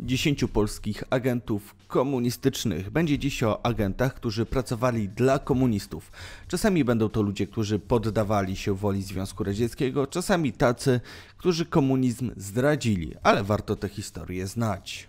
Dziesięciu polskich agentów komunistycznych. Będzie dziś o agentach, którzy pracowali dla komunistów. Czasami będą to ludzie, którzy poddawali się woli Związku Radzieckiego, czasami tacy, którzy komunizm zdradzili, ale warto tę historię znać.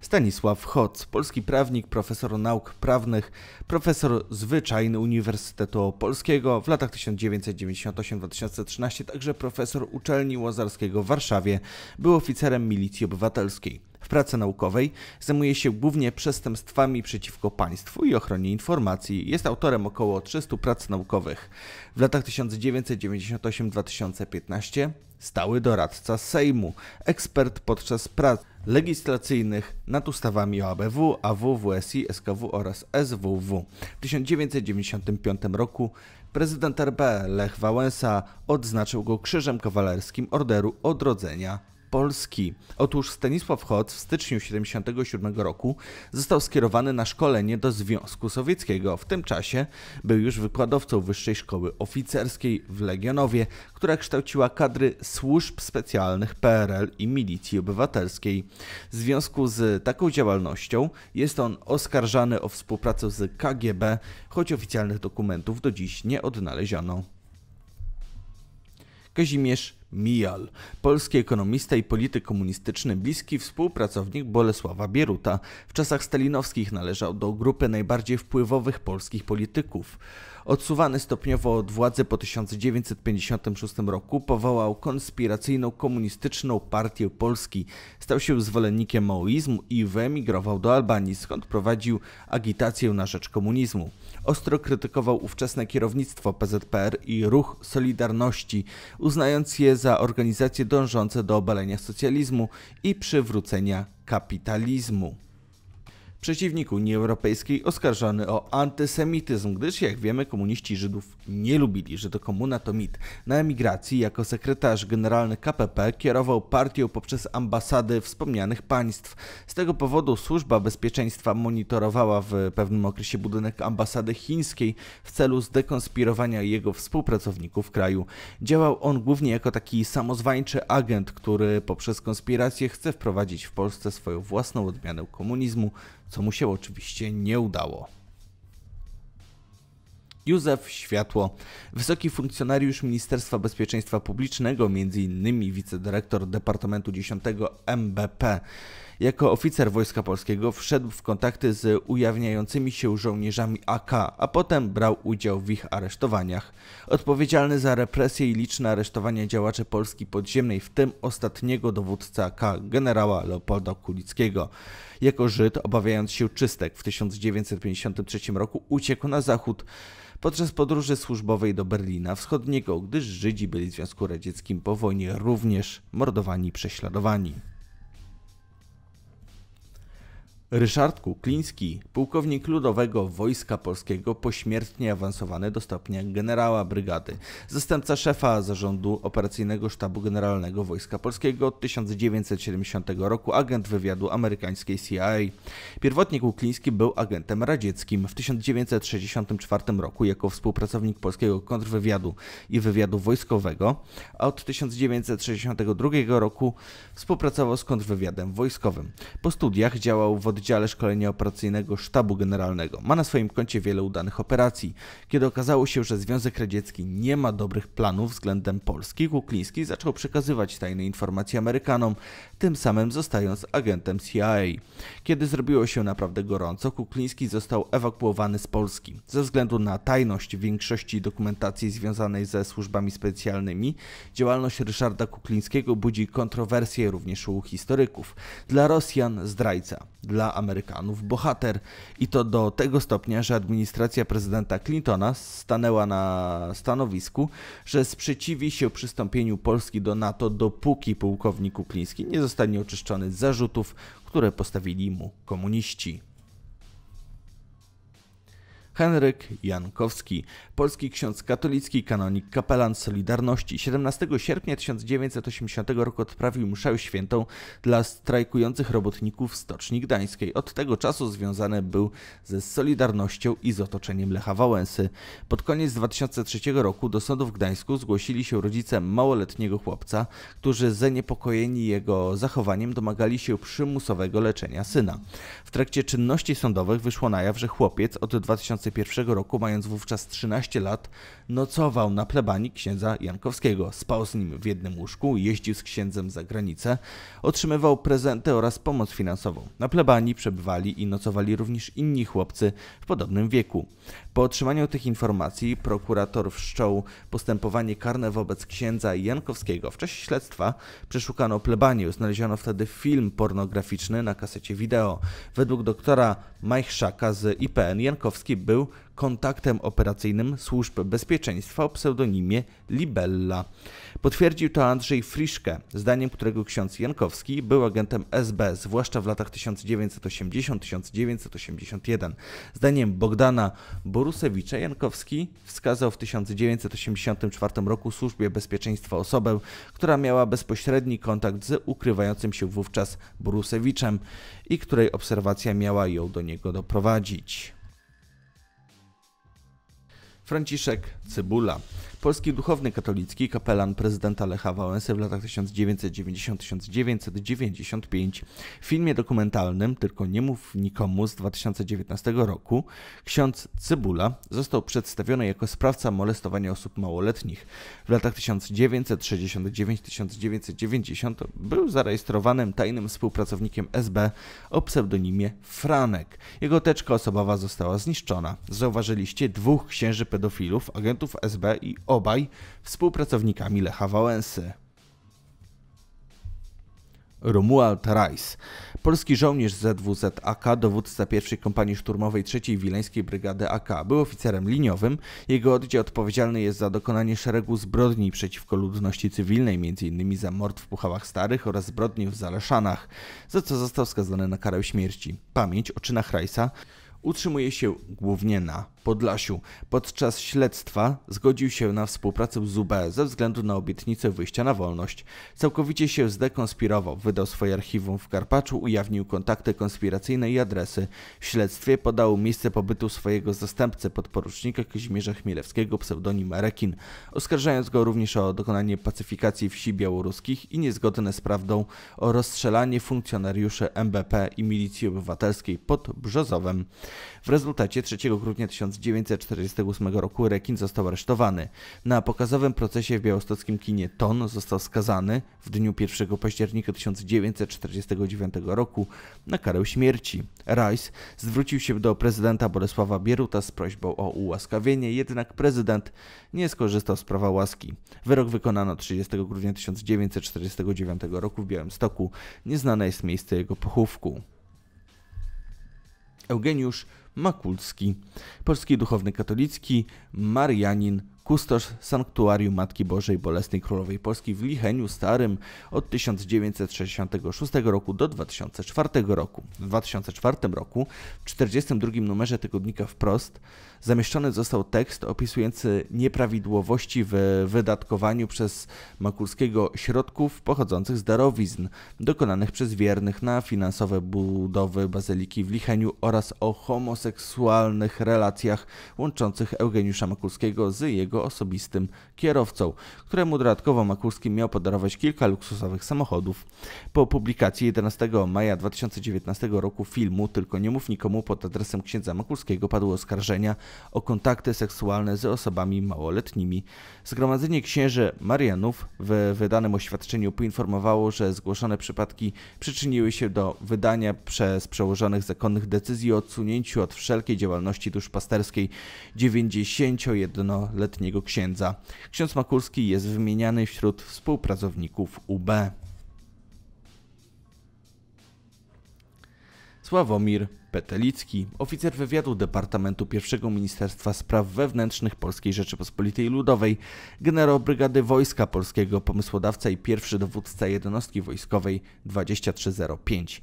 Stanisław Hoc, polski prawnik, profesor nauk prawnych, profesor zwyczajny Uniwersytetu Opolskiego w latach 1998-2013, także profesor uczelni łazarskiego w Warszawie, był oficerem milicji obywatelskiej. W pracy naukowej zajmuje się głównie przestępstwami przeciwko państwu i ochronie informacji. Jest autorem około 300 prac naukowych. W latach 1998-2015 stały doradca Sejmu, ekspert podczas prac legislacyjnych nad ustawami o ABW, AW, WSI, SKW oraz SWW. W 1995 roku prezydent RP Lech Wałęsa odznaczył go Krzyżem Kawalerskim Orderu Odrodzenia Polski. Otóż Stanisław Hoc w styczniu 1977 roku został skierowany na szkolenie do Związku Sowieckiego. W tym czasie był już wykładowcą Wyższej Szkoły Oficerskiej w Legionowie, która kształciła kadry służb specjalnych PRL i milicji obywatelskiej. W związku z taką działalnością jest on oskarżany o współpracę z KGB, choć oficjalnych dokumentów do dziś nie odnaleziono. Kazimierz Mijal, polski ekonomista i polityk komunistyczny, bliski współpracownik Bolesława Bieruta. W czasach stalinowskich należał do grupy najbardziej wpływowych polskich polityków. Odsuwany stopniowo od władzy po 1956 roku powołał konspiracyjną komunistyczną partię Polski. Stał się zwolennikiem maoizmu i wyemigrował do Albanii, skąd prowadził agitację na rzecz komunizmu. Ostro krytykował ówczesne kierownictwo PZPR i ruch Solidarności, uznając je za organizacje dążące do obalenia socjalizmu i przywrócenia kapitalizmu. Przeciwnik Unii Europejskiej oskarżony o antysemityzm, gdyż jak wiemy komuniści Żydów nie lubili, że to komuna to mit. Na emigracji jako sekretarz generalny KPP kierował partią poprzez ambasady wspomnianych państw. Z tego powodu Służba Bezpieczeństwa monitorowała w pewnym okresie budynek ambasady chińskiej w celu zdekonspirowania jego współpracowników w kraju. Działał on głównie jako taki samozwańczy agent, który poprzez konspirację chce wprowadzić w Polsce swoją własną odmianę komunizmu co mu się oczywiście nie udało. Józef Światło, wysoki funkcjonariusz Ministerstwa Bezpieczeństwa Publicznego, m.in. wicedyrektor Departamentu 10 MBP. Jako oficer Wojska Polskiego wszedł w kontakty z ujawniającymi się żołnierzami AK, a potem brał udział w ich aresztowaniach. Odpowiedzialny za represje i liczne aresztowania działaczy Polski podziemnej, w tym ostatniego dowódca AK, generała Leopolda Kulickiego. Jako Żyd, obawiając się czystek, w 1953 roku uciekł na zachód podczas podróży służbowej do Berlina Wschodniego, gdyż Żydzi byli w Związku Radzieckim po wojnie również mordowani i prześladowani. Ryszard Kukliński, pułkownik ludowego Wojska Polskiego, pośmiertnie awansowany do stopnia generała brygady, zastępca szefa zarządu operacyjnego Sztabu Generalnego Wojska Polskiego od 1970 roku, agent wywiadu amerykańskiej CIA. Pierwotnie Kukliński był agentem radzieckim. W 1964 roku jako współpracownik polskiego kontrwywiadu i wywiadu wojskowego, a od 1962 roku współpracował z kontrwywiadem wojskowym. Po studiach działał w oddziale Wydziale Szkolenia Operacyjnego Sztabu Generalnego. Ma na swoim koncie wiele udanych operacji. Kiedy okazało się, że Związek Radziecki nie ma dobrych planów względem Polski, Kukliński zaczął przekazywać tajne informacje Amerykanom, tym samym zostając agentem CIA. Kiedy zrobiło się naprawdę gorąco, Kukliński został ewakuowany z Polski. Ze względu na tajność większości dokumentacji związanej ze służbami specjalnymi, działalność Ryszarda Kuklińskiego budzi kontrowersje również u historyków. Dla Rosjan zdrajca, dla dla Amerykanów bohater i to do tego stopnia, że administracja prezydenta Clintona stanęła na stanowisku, że sprzeciwi się przystąpieniu Polski do NATO, dopóki pułkownik Kukliński nie zostanie oczyszczony z zarzutów, które postawili mu komuniści. Henryk Jankowski, polski ksiądz katolicki, kanonik, kapelan Solidarności. 17 sierpnia 1980 roku odprawił mszę świętą dla strajkujących robotników Stoczni Gdańskiej. Od tego czasu związany był ze Solidarnością i z otoczeniem Lecha Wałęsy. Pod koniec 2003 roku do sądu w Gdańsku zgłosili się rodzice małoletniego chłopca, którzy zaniepokojeni jego zachowaniem domagali się przymusowego leczenia syna. W trakcie czynności sądowych wyszło na jaw, że chłopiec od 2000 2001 roku, mając wówczas 13 lat, nocował na plebanii księdza Jankowskiego. Spał z nim w jednym łóżku, jeździł z księdzem za granicę, otrzymywał prezenty oraz pomoc finansową. Na plebanii przebywali i nocowali również inni chłopcy w podobnym wieku. Po otrzymaniu tych informacji prokurator wszczął postępowanie karne wobec księdza Jankowskiego. W czasie śledztwa przeszukano plebanię, znaleziono wtedy film pornograficzny na kasecie wideo. Według doktora Majchrzaka z IPN Jankowski był był kontaktem operacyjnym służb bezpieczeństwa o pseudonimie Libella. Potwierdził to Andrzej Friszke, zdaniem którego ksiądz Jankowski był agentem SB, zwłaszcza w latach 1980-1981. Zdaniem Bogdana Borusewicza Jankowski wskazał w 1984 roku służbie bezpieczeństwa osobę, która miała bezpośredni kontakt z ukrywającym się wówczas Borusewiczem i której obserwacja miała ją do niego doprowadzić. Franciszek Cybula. Polski duchowny katolicki, kapelan prezydenta Lecha Wałęsy w latach 1990-1995. W filmie dokumentalnym Tylko nie mów nikomu z 2019 roku ksiądz Cybula został przedstawiony jako sprawca molestowania osób małoletnich. W latach 1969-1990 był zarejestrowanym tajnym współpracownikiem SB o pseudonimie Franek. Jego teczka osobowa została zniszczona. Zauważyliście dwóch księży pedofilów, agentów SB i obaj współpracownikami Lecha Wałęsy. Romuald Rice, polski żołnierz ZWZ AK, dowódca pierwszej kompanii szturmowej III Wileńskiej Brygady AK, był oficerem liniowym. Jego oddział odpowiedzialny jest za dokonanie szeregu zbrodni przeciwko ludności cywilnej, m.in. za mord w Puchałach Starych oraz zbrodni w Zaleszanach, za co został skazany na karę śmierci. Pamięć o czynach Rice'a utrzymuje się głównie na Podlasiu. Podczas śledztwa zgodził się na współpracę z UB ze względu na obietnicę wyjścia na wolność. Całkowicie się zdekonspirował, wydał swoje archiwum w Karpaczu, ujawnił kontakty konspiracyjne i adresy. W śledztwie podał miejsce pobytu swojego zastępcy podporucznika Kazimierza Chmielewskiego pseudonim Rekin, oskarżając go również o dokonanie pacyfikacji wsi białoruskich i niezgodne z prawdą o rozstrzelanie funkcjonariuszy MBP i milicji obywatelskiej pod Brzozowem. W rezultacie 3 grudnia 1000 1948 roku Rekin został aresztowany. Na pokazowym procesie w białostockim kinie Ton został skazany w dniu 1 października 1949 roku na karę śmierci. Rice zwrócił się do prezydenta Bolesława Bieruta z prośbą o ułaskawienie, jednak prezydent nie skorzystał z prawa łaski. Wyrok wykonano 30 grudnia 1949 roku w Białymstoku. Nieznane jest miejsce jego pochówku. Eugeniusz Makulski, polski duchowny katolicki, marianin, kustosz Sanktuarium Matki Bożej Bolesnej Królowej Polski w Licheniu Starym od 1966 roku do 2004 roku. W 2004 roku w 42 numerze tygodnika Wprost zamieszczony został tekst opisujący nieprawidłowości w wydatkowaniu przez Makulskiego środków pochodzących z darowizn dokonanych przez wiernych na finansowe budowy bazyliki w Licheniu oraz o homoseksualnych relacjach łączących Eugeniusza Makulskiego z jego jego osobistym kierowcą, któremu dodatkowo Makulski miał podarować kilka luksusowych samochodów. Po publikacji 11 maja 2019 roku filmu Tylko nie mów nikomu pod adresem księdza Makulskiego padły oskarżenia o kontakty seksualne z osobami małoletnimi. Zgromadzenie księży Marianów w wydanym oświadczeniu poinformowało, że zgłoszone przypadki przyczyniły się do wydania przez przełożonych zakonnych decyzji o odsunięciu od wszelkiej działalności duszpasterskiej 91-letniego nieletniego księdza. Ksiądz Makulski jest wymieniany wśród współpracowników UB. Sławomir Petelicki, oficer wywiadu Departamentu I Ministerstwa Spraw Wewnętrznych Polskiej Rzeczypospolitej Ludowej, generał Brygady Wojska Polskiego, pomysłodawca i pierwszy dowódca jednostki wojskowej 2305.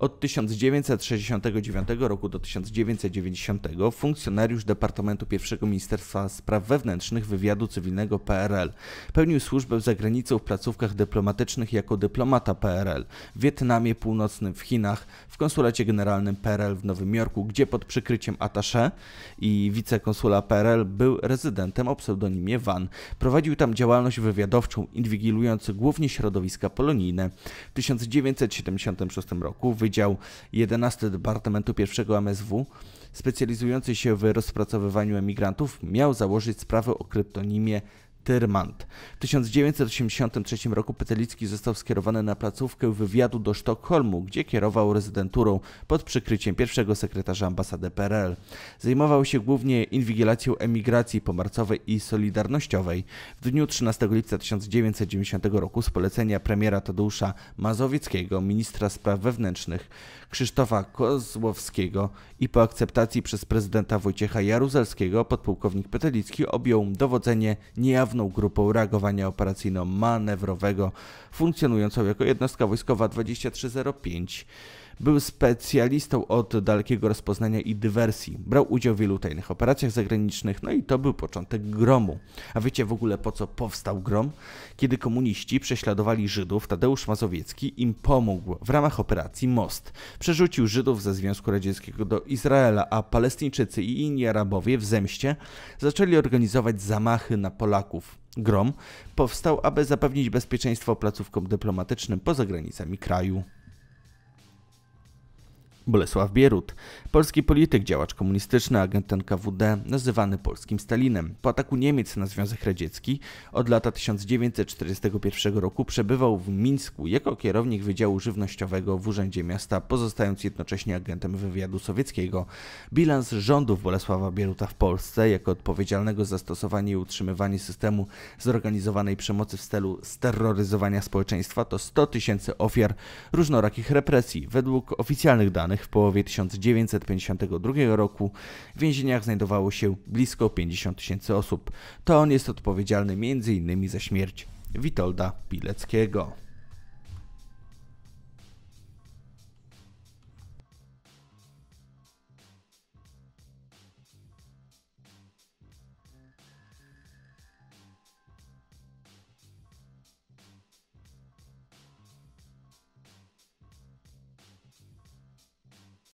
Od 1969 roku do 1990 funkcjonariusz Departamentu I Ministerstwa Spraw Wewnętrznych Wywiadu Cywilnego PRL. Pełnił służbę za granicą w placówkach dyplomatycznych jako dyplomata PRL w Wietnamie Północnym, w Chinach, w konsulacie generalnym PRL w Nowym Jorku, gdzie pod przykryciem attaché i wicekonsula PRL był rezydentem o pseudonimie Van. Prowadził tam działalność wywiadowczą, inwigilując głównie środowiska polonijne. W 1976 roku Wydział 11 Departamentu I MSW, specjalizujący się w rozpracowywaniu emigrantów, miał założyć sprawę o kryptonimie Tyrmand. W 1983 roku Petelicki został skierowany na placówkę wywiadu do Sztokholmu, gdzie kierował rezydenturą pod przykryciem pierwszego sekretarza ambasady PRL. Zajmował się głównie inwigilacją emigracji pomarcowej i solidarnościowej. W dniu 13 lipca 1990 roku z polecenia premiera Tadeusza Mazowieckiego, ministra spraw wewnętrznych Krzysztofa Kozłowskiego i po akceptacji przez prezydenta Wojciecha Jaruzelskiego podpułkownik Petelicki objął dowodzenie niejawne sprawną grupą reagowania operacyjno-manewrowego funkcjonującą jako jednostka wojskowa 2305. Był specjalistą od dalekiego rozpoznania i dywersji. Brał udział w wielu tajnych operacjach zagranicznych, no i to był początek gromu. A wiecie w ogóle po co powstał grom? Kiedy komuniści prześladowali Żydów, Tadeusz Mazowiecki im pomógł w ramach operacji Most. Przerzucił Żydów ze Związku Radzieckiego do Izraela, a Palestyńczycy i inni Arabowie w zemście zaczęli organizować zamachy na Polaków. Grom powstał, aby zapewnić bezpieczeństwo placówkom dyplomatycznym poza granicami kraju. Bolesław Bierut, polski polityk, działacz komunistyczny, agent NKWD, nazywany polskim Stalinem. Po ataku Niemiec na Związek Radziecki od lata 1941 roku przebywał w Mińsku jako kierownik Wydziału Żywnościowego w Urzędzie Miasta, pozostając jednocześnie agentem wywiadu sowieckiego. Bilans rządów Bolesława Bieruta w Polsce jako odpowiedzialnego za stosowanie i utrzymywanie systemu zorganizowanej przemocy w celu steroryzowania społeczeństwa to 100 tysięcy ofiar różnorakich represji. Według oficjalnych danych w połowie 1952 roku w więzieniach znajdowało się blisko 50 tysięcy osób. To on jest odpowiedzialny m.in. za śmierć Witolda Pileckiego.